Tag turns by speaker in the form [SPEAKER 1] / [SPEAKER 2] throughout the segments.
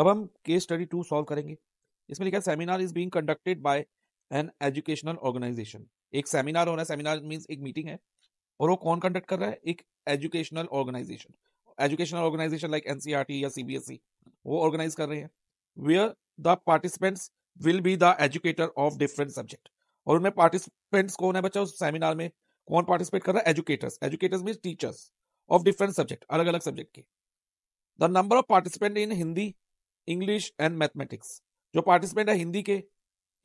[SPEAKER 1] अब हम case study to solve करेंगे इसमें लिखा है seminar is being conducted by an educational organisation एक सेमिनार हो रहा है सेमिनार मीन्स एक मीटिंग है और वो कौन कंडक्ट कर रहा है एक educational organisation educational organisation like NCERT या सीबीएसई e, वो ऑर्गेनाइज कर रहे हैं where the participants will be the educator of different subject और उनमें पार्टिसिपेंट्स कौन है बच्चा उस सेमिनार में कौन पार्टिसिपेट कर रहा है educators educators mean teachers of different subject अलग अलग सब्जेक्ट के the number of participant in Hindi English and mathematics जो पार्टिसिपेंट है हिंदी के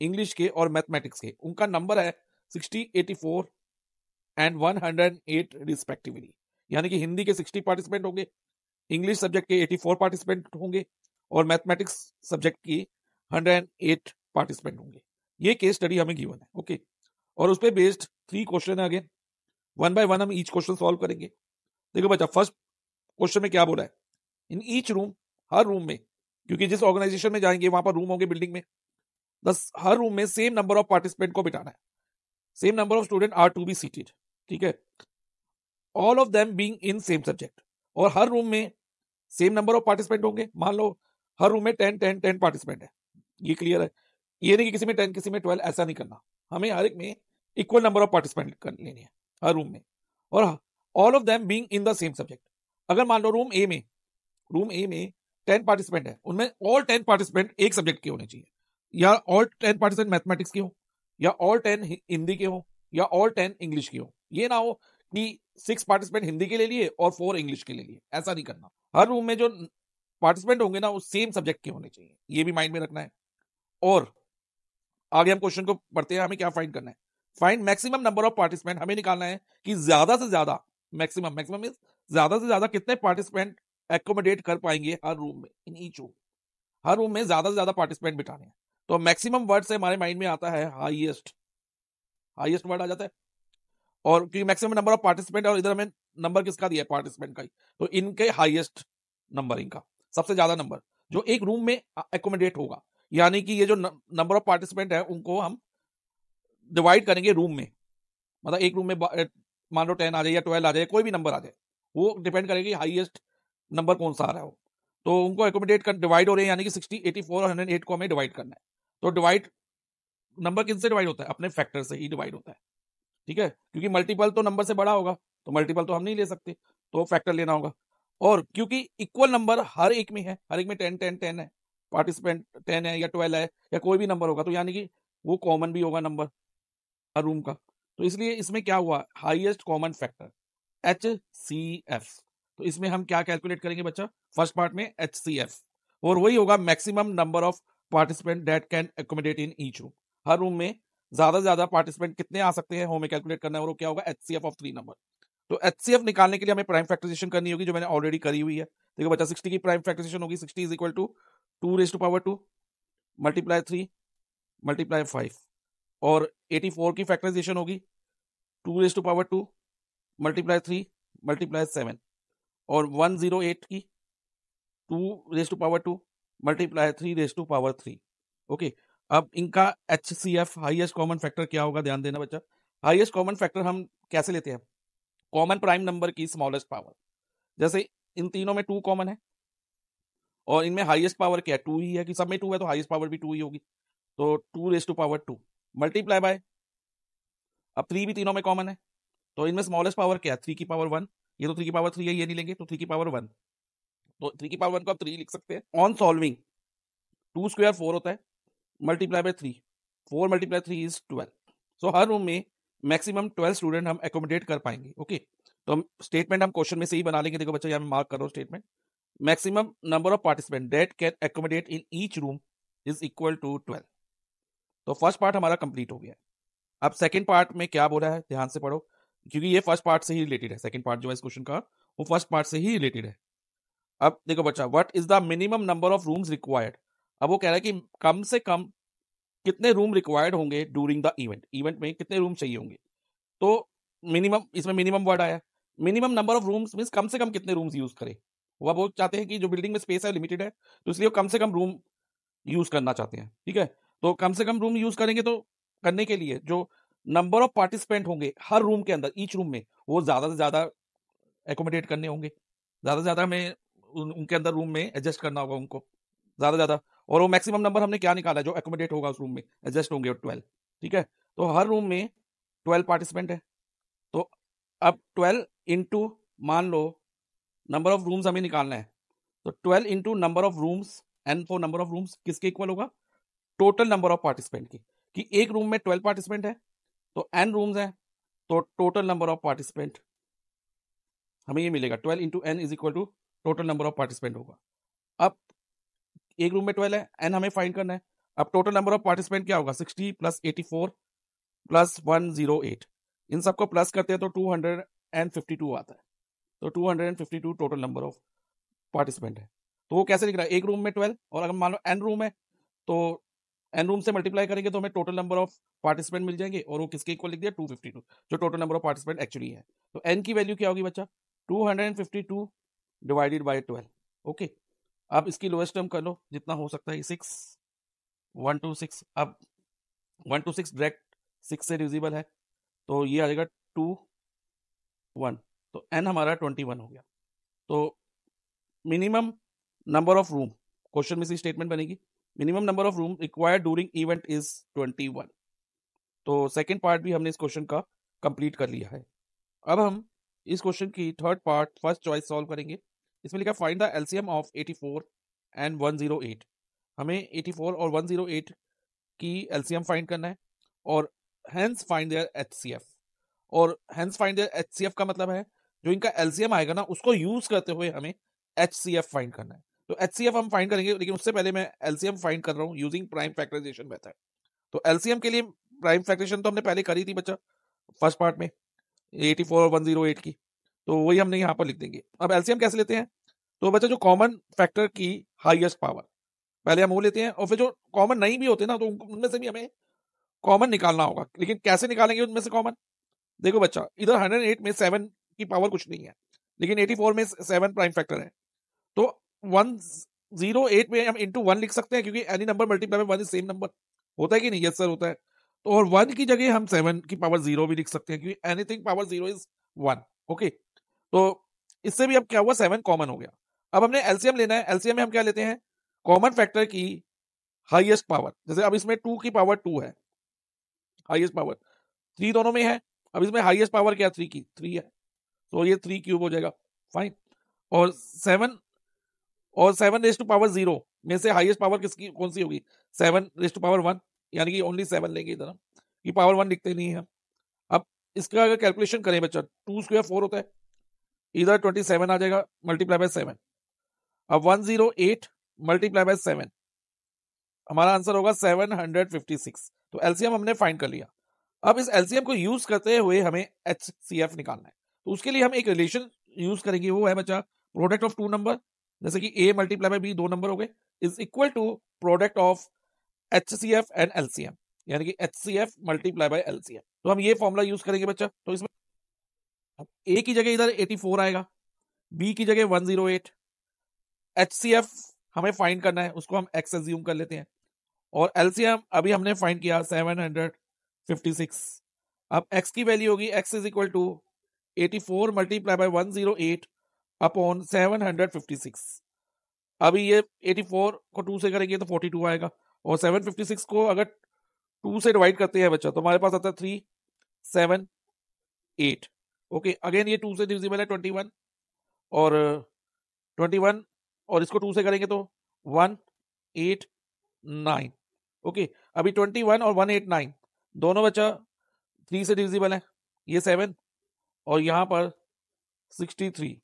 [SPEAKER 1] इंग्लिश के और मैथमेटिक्स के उनका नंबर है sixty eighty four and one hundred eight respectively यानी कि हिंदी के सिक्सटी पार्टिसिपेंट होंगे इंग्लिश सब्जेक्ट के एटी फोर पार्टिसिपेंट होंगे और मैथमेटिक्स सब्जेक्ट की हंड्रेड एंड एट पार्टिसिपेंट होंगे ये केस स्टडी हमें गिवन है ओके और उस पर बेस्ड थ्री क्वेश्चन है अगेन वन बाय वन हम ईच क्वेश्चन सॉल्व करेंगे देखो बच्चा फर्स्ट क्वेश्चन में क्या बोला है इन ईच रूम हर रूम में क्योंकि जिस ऑर्गेनाइजेशन में जाएंगे वहां पर रूम होंगे बिल्डिंग में दस हर रूम में सेम नंबर ऑफ पार्टिसिपेंट को बिठाना है same number of student are to be seated ठीक है all of them being in same subject और हर रूम में सेम नंबर ऑफ पार्टिसिपेंट होंगे मान लो हर रूम में टेन टेन टेन पार्टिसिपेंट है ये क्लियर है ये नहीं कि किसी में टेन किसी में ट्वेल्व ऐसा नहीं करना हमें हर एक में इक्वल नंबर ऑफ पार्टिसिपेंट कर लेने हैं हर रूम में और all of them being in the same subject अगर मान लो रूम ए में रूम ए में टेन पार्टिसिपेंट है उनमें ऑल टेन पार्टिसिपेंट एक सब्जेक्ट के होने चाहिए या ऑल टेन पार्टिसिपेंट मैथमेटिक्स के हो या ऑल टेन हिंदी के हो या ऑल टेन इंग्लिश के हो ये ना हो कि सिक्स पार्टिसिपेंट हिंदी के ले लिए और फोर इंग्लिश के ले लिए ऐसा नहीं करना हर रूम में जो पार्टिसिपेंट होंगे ना वो सेम सब्जेक्ट के होने चाहिए ये भी माइंड में रखना है और आगे हम क्वेश्चन को पढ़ते हैं हमें क्या फाइंड करना है find maximum number of participant हमें निकालना है कि ज्यादा से ज्यादा मैक्सिमम मैक्सिमम ज्यादा से ज्यादा कितने पार्टिसिपेंट एकोमोडेट कर पाएंगे हर रूम में इन ईच रूम हर रूम में ज्यादा से ज्यादा पार्टिसिपेंट बिठाने हैं तो मैक्सिमम वर्ड से हमारे माइंड में आता है हाईएस्ट हाईएस्ट वर्ड आ जाता है और क्योंकि मैक्सिमम नंबर ऑफ पार्टिसिपेंट और इधर हमें नंबर किसका दिया है पार्टिसिपेंट का ही तो इनके हाईएस्ट नंबर इनका सबसे ज्यादा नंबर जो एक रूम में एकोमोडेट होगा यानी कि ये जो नंबर ऑफ पार्टिसिपेंट है उनको हम डिवाइड करेंगे रूम में मतलब एक रूम में मान लो टेन आ जाए या ट्वेल्व आ जाए कोई भी नंबर आ जाए वो डिपेंड करेगी हाईएस्ट नंबर कौन सा आ रहा है तो उनको एकोमोडेट कर डिवाइड हो रहे हैं यानी कि सिक्सटी एटी फोर और हंड्रेड एट को हमें डिवाइड करना है तो डिवाइड नंबर किन से डिवाइड होता है अपने फैक्टर से ही डिवाइड होता है ठीक है क्योंकि मल्टीपल तो नंबर से बड़ा होगा तो मल्टीपल तो हम नहीं ले सकते तो फैक्टर लेना होगा और क्योंकि इक्वल नंबर हर एक में है हर एक में टेन टेन टेन है पार्टिसिपेंट टेन है या ट्वेल्व है या कोई भी नंबर होगा तो यानी कि वो कॉमन भी होगा नंबर हर रूम का तो इसलिए इसमें क्या हुआ highest common factor H C F तो इसमें हम क्या कैलकुलेट करेंगे बच्चा फर्स्ट पार्ट में एच सी एफ और वही होगा maximum number of participant that can accommodate in each room हर रूम में ज्यादा से ज्यादा पार्टिसिपेंट कितने आ सकते हैं होम कैलकुलेट करना है और वो क्या होगा एच ऑफ थ्री नंबर तो एच निकालने के लिए हमें प्राइम फैक्टराइजेशन करनी होगी जो मैंने ऑलरेडी करी हुई है देखो बच्चा सिक्सटी की प्राइम फैक्ट्रेशन होगी sixty is equal to two raise to power two multiply three multiply five और एटी फोर की फैक्टराइजेशन होगी two raise to power two multiply three multiply seven और वन जीरो एट की two raise to power two multiply three raise to power three okay अब इनका H C F highest common factor क्या होगा ध्यान देना बच्चा हाइएस्ट कॉमन फैक्टर हम कैसे लेते हैं कॉमन प्राइम नंबर की स्मॉलेस्ट पावर जैसे इन तीनों में टू कॉमन है और इनमें हाइएस्ट पावर क्या है टू ही है कि सब में टू है तो हाइएस्ट पावर भी टू ही होगी तो two raise to power two multiply by अब थ्री भी तीनों में कॉमन है तो इनमें स्मॉलेस्ट पावर क्या है थ्री की पावर वन ये तो थ्री की पावर थ्री है ये नहीं लेंगे तो थ्री की पावर वन तो थ्री की पावर वन को आप थ्री लिख सकते हैं on solving two square four होता है multiply by three four multiply three is twelve so हर रूम में मैक्सिमम ट्वेल्व स्टूडेंट हम एकोमोडेट कर पाएंगे ओके तो हम स्टेटमेंट हम क्वेश्चन में से ही बना लेंगे देखो बच्चा यहाँ मैं मार्क कर रहा हूँ statement maximum number of participant that can accommodate in each room is equal to twelve तो फर्स्ट पार्ट हमारा कंप्लीट हो गया अब सेकेंड पार्ट में क्या बोला है ध्यान से पढ़ो क्योंकि ये फर्स्ट पार्ट से ही रिलेटेड है सेकंड पार्ट जो है इस क्वेश्चन का वो फर्स्ट पार्ट से ही रिलेटेड है अब देखो बच्चा what is the minimum number of rooms required अब वो कह रहा है कि कम से कम कितने रूम रिक्वायर्ड होंगे ड्यूरिंग द इवेंट इवेंट में कितने रूम चाहिए होंगे तो मिनिमम इसमें मिनिमम वर्ड आया minimum number of rooms means कम से कम कितने रूम्स यूज करें वह वो चाहते हैं कि जो बिल्डिंग में स्पेस है लिमिटेड है तो इसलिए वो कम से कम रूम यूज करना चाहते हैं ठीक है तो कम से कम रूम यूज करेंगे तो करने के लिए जो नंबर ऑफ पार्टिसिपेंट होंगे हर रूम के अंदर ईच रूम में वो ज्यादा से ज्यादा एकोमोडेट करने होंगे ज्यादा से ज्यादा हमें उन, उनके अंदर रूम में एडजस्ट करना होगा उनको ज्यादा ज्यादा और वो मैक्सिमम नंबर हमने क्या निकाला जो एकोमोडेट होगा उस रूम में एडजस्ट होंगे ट्वेल्व ठीक है तो हर रूम में ट्वेल्व पार्टिसिपेंट है तो अब ट्वेल्व इंटू मान लो नंबर ऑफ रूम्स हमें निकालना है तो twelve into number of rooms N for number of rooms किसके इक्वल होगा टोटल नंबर ऑफ पार्टिसिपेंट के कि एक रूम में ट्वेल्व पार्टिसिपेंट है तो एन रूम्स हैं तो टोटल नंबर ऑफ पार्टिसिपेंट हमें ये मिलेगा twelve into N is equal to total number of participant होगा अब एक रूम में ट्वेल्व है एन हमें फाइंड करना है अब टोटल नंबर ऑफ पार्टिसिपेंट क्या होगा sixty plus eighty four plus one zero eight इन सबको प्लस करते हैं तो two hundred and fifty two आता है तो two hundred and fifty two total number of participant है तो वो कैसे लिख रहा है एक रूम में ट्वेल्व और अगर मान लो एन रूम है तो एन रूम से मल्टीप्लाई करेंगे तो हमें टोटल नंबर ऑफ पार्टिसिपेंट मिल जाएंगे और वो किसके इक्वल लिख दिया 252 जो total number of participant actually है तो एन की वैल्यू क्या होगी बच्चा 252 डिवाइडेड बाय 12 ओके अब इसकी लोएस्ट टर्म कर लो जितना हो सकता है सिक्स वन टू सिक्स अब one two six direct six से डिविजिबल है तो ये आ जाएगा टू वन तो एन हमारा ट्वेंटी वन हो गया तो minimum number of room question में से स्टेटमेंट बनेगी minimum number of room required during event is 21 तो सेकंड पार्ट भी हमने इस क्वेश्चन का कंप्लीट कर लिया है अब हम इस क्वेश्चन की third part first choice solve करेंगे इसमें लिखा find the LCM of 84 and 108 हमें 84 और 108 की एलसीएम फाइंड करना है और हैंस फाइंड देयर एचसीएफ और हैंस फाइंड देयर एचसीएफ का मतलब है जो इनका एलसीएम आएगा ना उसको यूज करते हुए हमें एचसीएफ फाइंड करना है तो एच सी एफ हम फाइंड करेंगे लेकिन उससे पहले मैं एलसीएम फाइंड कर रहा हूँ यूजिंग प्राइम फैक्टराइजेशन मेथड तो एलसीएम के लिए प्राइम फैक्टराइजेशन तो हमने पहले करी थी बच्चा फर्स्ट पार्ट में eighty four one zero eight की तो वही हमने यहाँ पर लिख देंगे अब एलसीएम कैसे लेते हैं तो बच्चा जो कॉमन फैक्टर की हाइएस्ट पावर पहले हम वो लेते हैं और फिर जो कॉमन नहीं भी होते ना तो उनमें से भी हमें कॉमन निकालना होगा लेकिन कैसे निकालेंगे उनमें से कॉमन देखो बच्चा इधर हंड्रेड एट में सेवन की पावर कुछ नहीं है लेकिन एटी फोर में सेवन प्राइम फैक्टर है वन जीरो एट में हम इंटू वन लिख सकते हैं क्योंकि एनी नंबर मल्टीप्लाई में वन इज सेम नंबर होता है कि नहीं यस सर होता है तो और वन की जगह हम सेवन की पावर जीरो भी लिख सकते हैं क्योंकि anything power zero is one okay तो इससे भी अब क्या हुआ सेवन कॉमन हो गया अब हमने एलसीएम लेना है एलसीएम में हम क्या लेते हैं कॉमन फैक्टर की हाईएस्ट पावर जैसे अब इसमें टू की पावर टू है हाईएस्ट पावर थ्री दोनों में है अब इसमें हाईएस्ट पावर क्या थ्री की थ्री है तो ये थ्री क्यूब हो जाएगा फाइन और सेवन और seven raise to power zero में से हाईएस्ट पावर किसकी कौन सी होगी seven raise to power one यानी कि ओनली सेवन लेंगे इधर हम ये पावर वन लिखते नहीं है अब इसका अगर कैलकुलेशन करें बच्चा टू स्क्वायर फोर होता है इधर ट्वेंटी सेवन आ जाएगा मल्टीप्लाई बाय सेवन अब one zero eight multiply by seven हमारा आंसर होगा सेवन हंड्रेड फिफ्टी सिक्स तो एलसीएम हमने फाइंड कर लिया अब इस एलसीएम को यूज करते हुए हमें एच निकालना है तो उसके लिए हम एक रिलेशन यूज करेंगे वो है बच्चा प्रोडक्ट ऑफ टू नंबर जैसे कि ए मल्टीप्लाई बाई बी दो नंबर हो गए is equal to product of H C F and L C M यानी कि H C F multiply by L C M तो हम ये फॉर्मूला यूज करेंगे बच्चा तो इसमें ए की जगह इधर एटी फोर आएगा बी की जगह one zero eight H C F हमें फाइंड करना है उसको हम एक्स एज्यूम कर लेते हैं और एल सी एम अभी हमने फाइंड किया सेवन हंड्रेड फिफ्टी सिक्स अब एक्स की वैल्यू होगी X is equal to eighty four multiply by one zero eight upon seven hundred fifty six अभी ये एटी फोर को टू से करेंगे तो फोर्टी टू आएगा और सेवन फिफ्टी सिक्स को अगर टू से डिवाइड करते हैं बच्चा तो हमारे पास आता है three seven eight okay again ये टू से डिविजिबल है ट्वेंटी वन और ट्वेंटी वन और इसको टू से करेंगे तो वन एट नाइन ओके अभी ट्वेंटी वन और वन एट नाइन दोनों बच्चा थ्री से डिविजिबल है ये सेवन और यहाँ पर सिक्सटी थ्री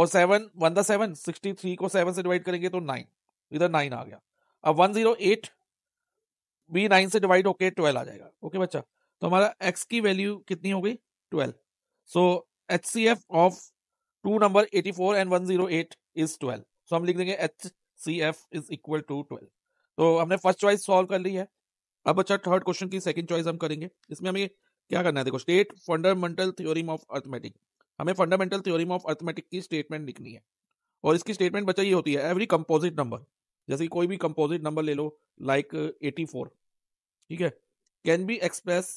[SPEAKER 1] और seven one the seven sixty three को सेवन से डिवाइड करेंगे तो नाइन इधर नाइन आ गया अब one zero eight by nine से डिवाइड होके ट्वेल्व आ जाएगा ओके बच्चा तो हमारा एक्स की वैल्यू कितनी हो गई twelve so H C F of two number eighty four and one zero eight is twelve so हम लिख देंगे H C F is equal to twelve तो हमने फर्स्ट चॉइस सॉल्व कर ली है अब अच्छा थर्ड क्वेश्चन की सेकंड चॉइस हम करेंगे इसमें हमें क्या करना है देखो state fundamental theory of arithmetics हमें फंडामेंटल थ्योरी ऑफ अर्थमेटिक की स्टेटमेंट लिखनी है और इसकी स्टेटमेंट बच्चा ये होती है एवरी कंपोजिट नंबर जैसे कोई भी कंपोजिट नंबर ले लो लाइक एटी फोर ठीक है कैन बी एक्सप्रेस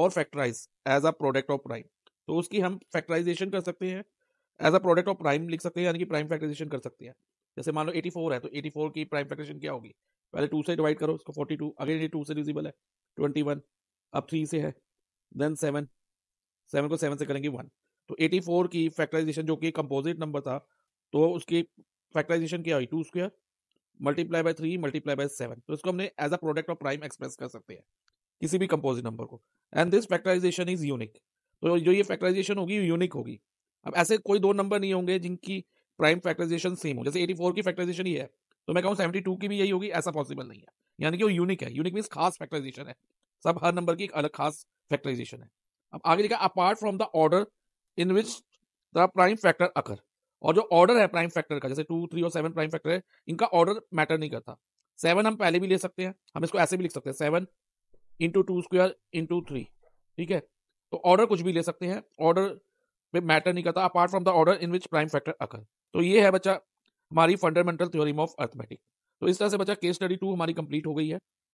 [SPEAKER 1] और factorize as a product of prime तो उसकी हम फैक्टराइजेशन कर सकते हैं as a product of prime लिख सकते हैं यानी कि प्राइम फैक्टराइजेशन कर सकते हैं जैसे मान लो एटी फोर है तो एटी फोर की प्राइम फैक्टराइजेशन क्या होगी पहले टू से डिवाइड करो उसको फोर्टी टू अगेन टू से डिविजिबल है ट्वेंटी वन अब थ्री से है देन सेवन सेवन को सेवन से करेंगे वन तो 84 की फैक्टराइजेशन जो कि कंपोजिट नंबर था तो उसकी फैक्टराइजेशन क्या हुई two square multiply by three multiply by seven तो इसको हमने as a product of prime express कर सकते हैं किसी भी कंपोजिट नंबर को and this factorization is unique तो जो ये फैक्टराइजेशन होगी यूनिक होगी अब ऐसे कोई दो नंबर नहीं होंगे जिनकी प्राइम फैक्टराइजेशन सेम हो जैसे 84 की फैक्टराइजेशन ही है तो मैं कहूँ 72 की भी यही होगी ऐसा पॉसिबल नहीं है यानी कि वो यूनिक है यूनिक मीन्स खास फैक्टराइजेशन है सब हर नंबर की एक अलग खास फैक्टराइजेशन है अब आगे देखा apart from the order in which the prime factor occur और जो ऑर्डर है प्राइम फैक्टर का जैसे टू थ्री और सेवन प्राइम फैक्टर है इनका ऑर्डर मैटर नहीं करता सेवन हम पहले भी ले सकते हैं हम इसको ऐसे भी लिख सकते हैं seven into two square into three ठीक है तो ऑर्डर कुछ भी ले सकते हैं ऑर्डर पे मैटर नहीं करता apart from the order in which prime factor occur तो ये है बच्चा हमारी फंडामेंटल थ्योरी ऑफ अर्थमेटिक तो इस तरह से बच्चा केस स्टडी टू हमारी कंप्लीट हो गई है